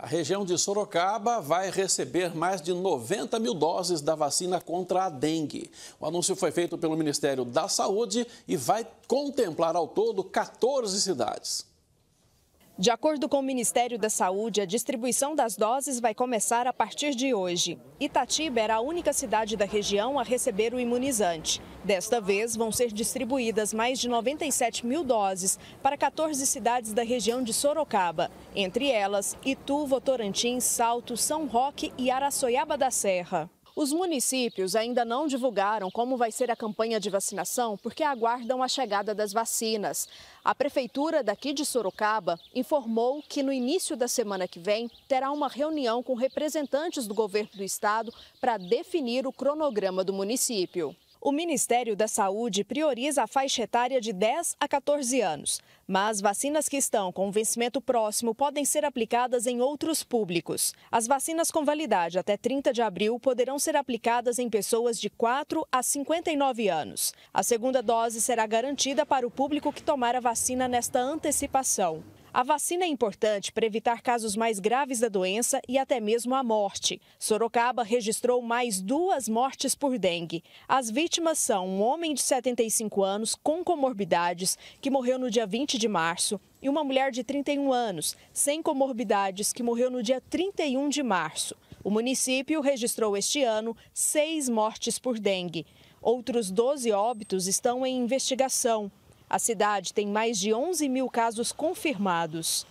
A região de Sorocaba vai receber mais de 90 mil doses da vacina contra a dengue. O anúncio foi feito pelo Ministério da Saúde e vai contemplar ao todo 14 cidades. De acordo com o Ministério da Saúde, a distribuição das doses vai começar a partir de hoje. Itatiba era a única cidade da região a receber o imunizante. Desta vez, vão ser distribuídas mais de 97 mil doses para 14 cidades da região de Sorocaba, entre elas Itu, Votorantim, Salto, São Roque e Araçoiaba da Serra. Os municípios ainda não divulgaram como vai ser a campanha de vacinação porque aguardam a chegada das vacinas. A prefeitura daqui de Sorocaba informou que no início da semana que vem terá uma reunião com representantes do governo do estado para definir o cronograma do município. O Ministério da Saúde prioriza a faixa etária de 10 a 14 anos, mas vacinas que estão com vencimento próximo podem ser aplicadas em outros públicos. As vacinas com validade até 30 de abril poderão ser aplicadas em pessoas de 4 a 59 anos. A segunda dose será garantida para o público que tomar a vacina nesta antecipação. A vacina é importante para evitar casos mais graves da doença e até mesmo a morte. Sorocaba registrou mais duas mortes por dengue. As vítimas são um homem de 75 anos com comorbidades, que morreu no dia 20 de março, e uma mulher de 31 anos, sem comorbidades, que morreu no dia 31 de março. O município registrou este ano seis mortes por dengue. Outros 12 óbitos estão em investigação. A cidade tem mais de 11 mil casos confirmados.